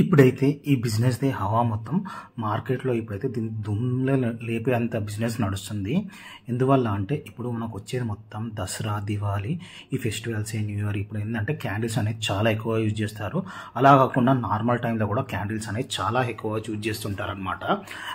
ఇప్పుడైతే ఈ బిజినెస్దే హవా మొత్తం మార్కెట్లో ఇప్పుడైతే దీని దుమ్ముల లేపే అంత బిజినెస్ నడుస్తుంది ఎందువల్ల అంటే ఇప్పుడు మనకు వచ్చేది మొత్తం దసరా దివాళీ ఈ ఫెస్టివల్స్ న్యూ ఇయర్ ఇప్పుడు ఏంటంటే క్యాండిల్స్ అనేది చాలా ఎక్కువ యూజ్ చేస్తారు అలా కాకుండా నార్మల్ టైంలో కూడా క్యాండిల్స్ అనేది చాలా ఎక్కువ యూజ్ చేస్తుంటారు అనమాట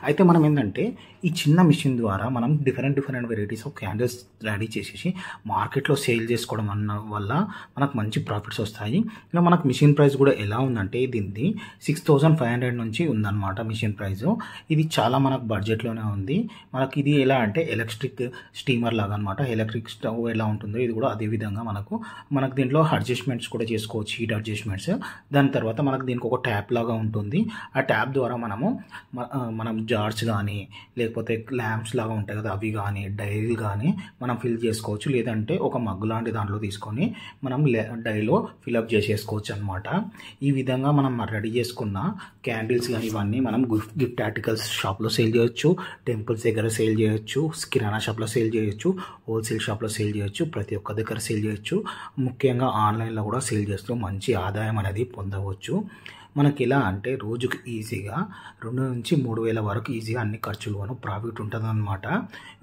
అయితే మనం ఏంటంటే ఈ చిన్న మిషన్ ద్వారా మనం different different varieties of candles ready చేసేసి మార్కెట్లో సేల్ చేసుకోవడం అన్న వల్ల మనకు మంచి ప్రాఫిట్స్ వస్తాయి ఇలా మనకు మిషన్ ప్రైస్ కూడా ఎలా ఉందంటే దీన్ని సిక్స్ థౌజండ్ ఫైవ్ హండ్రెడ్ నుంచి ఉందన్నమాట మిషన్ ప్రైస్ ఇది చాలా మనకు బడ్జెట్లోనే ఉంది మనకి ఇది ఎలా అంటే ఎలక్ట్రిక్ స్టీమర్ లాగా అనమాట ఎలక్ట్రిక్ స్టవ్ ఎలా ఉంటుందో ఇది కూడా అదే విధంగా మనకు మనకు దీంట్లో అడ్జస్ట్మెంట్స్ కూడా చేసుకోవచ్చు హీట్ అడ్జస్ట్మెంట్స్ దాని తర్వాత మనకు దీనికి ఒక ట్యాప్ లాగా ఉంటుంది ఆ ట్యాప్ ద్వారా మనము మనం జార్స్ కానీ లేకపోతే ల్యాంప్స్ లాగా ఉంటాయి కదా అవి కానీ డైరీలు కానీ మనం ఫిల్ చేసుకోవచ్చు లేదంటే ఒక మగ్గు లాంటి దాంట్లో తీసుకొని మనం డైలో ఫిల్అప్ చేసేసుకోవచ్చు అనమాట ఈ విధంగా మనం రెడీ చేసుకున్న క్యాండిల్స్ కానీ ఇవన్నీ మనం గిఫ్ట్ గిఫ్ట్ ఆర్టికల్స్ షాప్లో సేల్ చేయొచ్చు టెంపుల్స్ దగ్గర సేల్ చేయొచ్చు కిరాణా షాప్లో సేల్ చేయొచ్చు హోల్సేల్ షాప్లో సేల్ చేయొచ్చు ప్రతి ఒక్క దగ్గర సేల్ చేయొచ్చు ముఖ్యంగా ఆన్లైన్లో కూడా సేల్ చేస్తూ మంచి ఆదాయం అనేది పొందవచ్చు మనకి ఎలా అంటే రోజుకి ఈజీగా రెండు నుంచి మూడు వేల వరకు ఈజీగా అన్ని ఖర్చులుగాను ప్రాఫిట్ ఉంటుందన్నమాట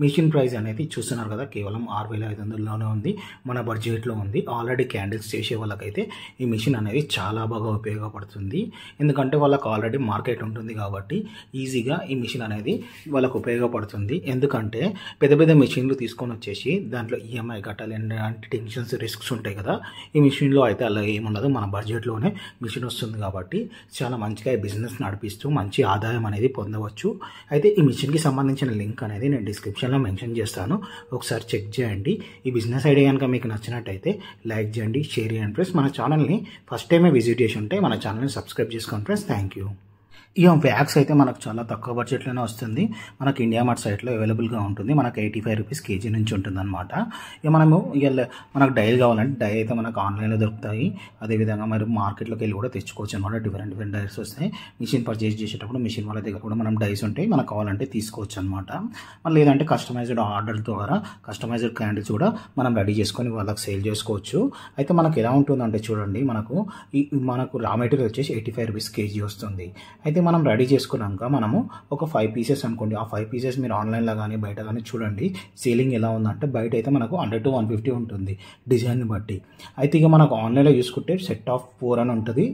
మిషన్ ప్రైస్ అనేది చూస్తున్నారు కదా కేవలం ఆరు వేల ఐదు వందలలోనే ఉంది మన బడ్జెట్లో ఉంది ఆల్రెడీ క్యాండిల్స్ చేసే వాళ్ళకైతే ఈ మిషన్ అనేది చాలా బాగా ఉపయోగపడుతుంది ఎందుకంటే వాళ్ళకి ఆల్రెడీ మార్కెట్ ఉంటుంది కాబట్టి ఈజీగా ఈ మిషన్ అనేది వాళ్ళకు ఉపయోగపడుతుంది ఎందుకంటే పెద్ద పెద్ద మిషన్లు తీసుకొని వచ్చేసి దాంట్లో ఈఎంఐ కట్టాలి అంటే టెన్షన్స్ రిస్క్స్ ఉంటాయి కదా ఈ మిషన్లో అయితే అలా ఏముండదు మన బడ్జెట్లోనే మిషన్ వస్తుంది కాబట్టి చాలా మంచిగా బిజినెస్ నడిపిస్తూ మంచి ఆదాయం అనేది పొందవచ్చు అయితే ఈ మిషన్కి సంబంధించిన లింక్ అనేది నేను డిస్క్రిప్షన్లో మెన్షన్ చేస్తాను ఒకసారి చెక్ చేయండి ఈ బిజినెస్ ఐడియా కనుక మీకు నచ్చినట్టయితే లైక్ చేయండి షేర్ చేయండి ఫ్రెండ్స్ మన ఛానల్ని ఫస్ట్ టైమే విజిట్ చేసి ఉంటే మన ఛానల్ని సబ్స్క్రైబ్ చేసుకోండి ఫ్రెండ్స్ థ్యాంక్ యూ ఈ వ్యాక్స్ అయితే మనకు చాలా తక్కువ బడ్జెట్లోనే వస్తుంది మనకు ఇండియా మార్ట్ సైట్లో అవైలబుల్గా ఉంటుంది మనకు ఎయిటీ ఫైవ్ రూపీస్ కేజీ నుంచి అనమాట ఇక మనము ఇక మనకు డైల్ కావాలంటే డై అయితే మనకు ఆన్లైన్లో దొరుకుతాయి అదేవిధంగా మరి మార్కెట్లోకి వెళ్ళి కూడా తెచ్చుకోవచ్చు అనమాట డిఫరెంట్ డిఫరెంట్ డైర్స్ వస్తాయి మిషన్ పర్చేజ్ చేసేటప్పుడు మిషన్ వాళ్ళ దగ్గర కూడా మనం డైస్ ఉంటాయి మనకు కావాలంటే తీసుకోవచ్చు అనమాట మళ్ళీ లేదంటే కస్టమైజ్డ్ ఆర్డర్ ద్వారా కస్టమైజ్డ్ క్యాండిల్స్ కూడా మనం రెడీ చేసుకొని వాళ్ళకి సేల్ చేసుకోవచ్చు అయితే మనకు ఎలా ఉంటుందంటే చూడండి మనకు ఈ మనకు రా మెటీరియల్ వచ్చేసి ఎయిటీ ఫైవ్ రూపీస్ కేజీ వస్తుంది అయితే మనం రెడీ చేసుకున్నాక మనము ఒక ఫైవ్ పీసెస్ అనుకోండి ఆ ఫైవ్ పీసెస్ మీరు ఆన్లైన్లో కానీ బయట కానీ చూడండి సేలింగ్ ఎలా ఉందంటే బయట అయితే మనకు హండ్రెడ్ టు వన్ ఫిఫ్టీ ఉంటుంది డిజైన్ని బట్టి అయితే ఇక మనకు ఆన్లైన్లో చూసుకుంటే సెట్ ఆఫ్ ఫోర్ అని ఉంటుంది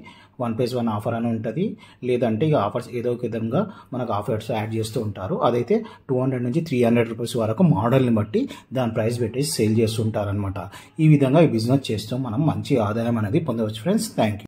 వన్ ప్లస్ వన్ ఆఫర్ అని ఉంటుంది లేదంటే ఇక ఆఫర్స్ ఏదో ఒక విధంగా మనకు ఆఫర్స్ యాడ్ చేస్తూ ఉంటారు అదైతే టూ హండ్రెడ్ నుంచి త్రీ హండ్రెడ్ రూపీస్ వరకు మోడల్ని బట్టి దాని ప్రైస్ పెట్టేసి సేల్ చేస్తుంటారనమాట ఈ విధంగా ఈ బిజినెస్ చేస్తూ మనం మంచి ఆదాయం అనేది పొందవచ్చు ఫ్రెండ్స్ థ్యాంక్ యూ